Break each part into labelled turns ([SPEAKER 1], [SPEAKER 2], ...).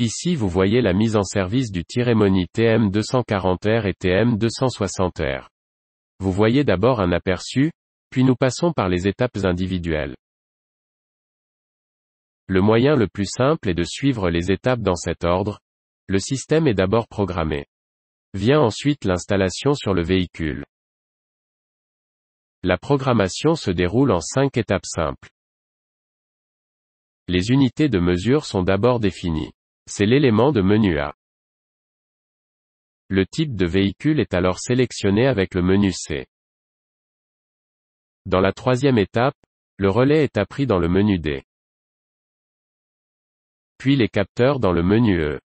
[SPEAKER 1] Ici vous voyez la mise en service du Tiremoni TM240R et TM260R. Vous voyez d'abord un aperçu, puis nous passons par les étapes individuelles. Le moyen le plus simple est de suivre les étapes dans cet ordre. Le système est d'abord programmé. Vient ensuite l'installation sur le véhicule. La programmation se déroule en cinq étapes simples. Les unités de mesure sont d'abord définies. C'est l'élément de menu A. Le type de véhicule est alors sélectionné avec le menu C. Dans la troisième étape, le relais est appris dans le menu D. Puis les capteurs dans le menu E.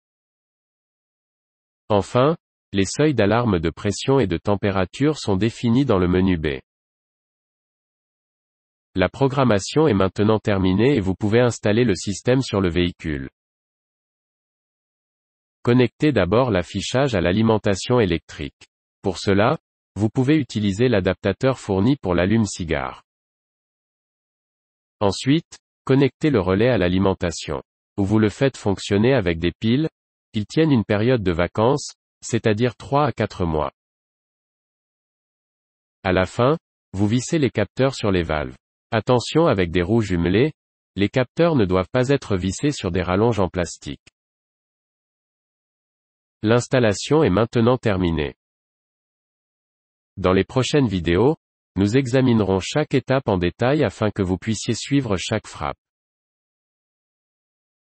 [SPEAKER 1] Enfin, les seuils d'alarme de pression et de température sont définis dans le menu B. La programmation est maintenant terminée et vous pouvez installer le système sur le véhicule. Connectez d'abord l'affichage à l'alimentation électrique. Pour cela, vous pouvez utiliser l'adaptateur fourni pour l'allume-cigare. Ensuite, connectez le relais à l'alimentation. Ou vous le faites fonctionner avec des piles, ils tiennent une période de vacances, c'est-à-dire 3 à 4 mois. À la fin, vous vissez les capteurs sur les valves. Attention avec des roues jumelées, les capteurs ne doivent pas être vissés sur des rallonges en plastique. L'installation est maintenant terminée. Dans les prochaines vidéos, nous examinerons chaque étape en détail afin que vous puissiez suivre chaque frappe.